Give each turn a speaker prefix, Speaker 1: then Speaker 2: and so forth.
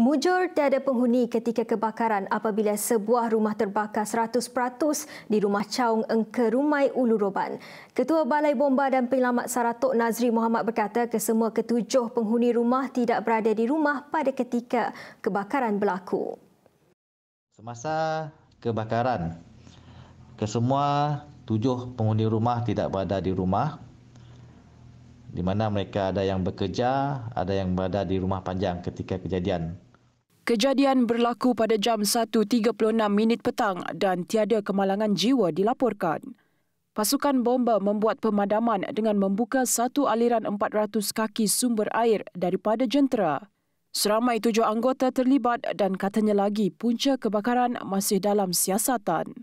Speaker 1: Mujur tiada penghuni ketika kebakaran apabila sebuah rumah terbakar 100% di rumah Caung Engke Rumai Ulu Roban. Ketua Balai Bomba dan Penyelamat Saratok Nazri Muhammad berkata kesemua ketujuh penghuni rumah tidak berada di rumah pada ketika kebakaran berlaku.
Speaker 2: Semasa kebakaran, kesemua tujuh penghuni rumah tidak berada di rumah di mana mereka ada yang bekerja, ada yang berada di rumah panjang ketika kejadian.
Speaker 3: Kejadian berlaku pada jam 1.36 minit petang dan tiada kemalangan jiwa dilaporkan. Pasukan bomba membuat pemadaman dengan membuka satu aliran 400 kaki sumber air daripada jentera.
Speaker 4: Seramai tujuh anggota terlibat dan katanya lagi punca kebakaran masih dalam siasatan.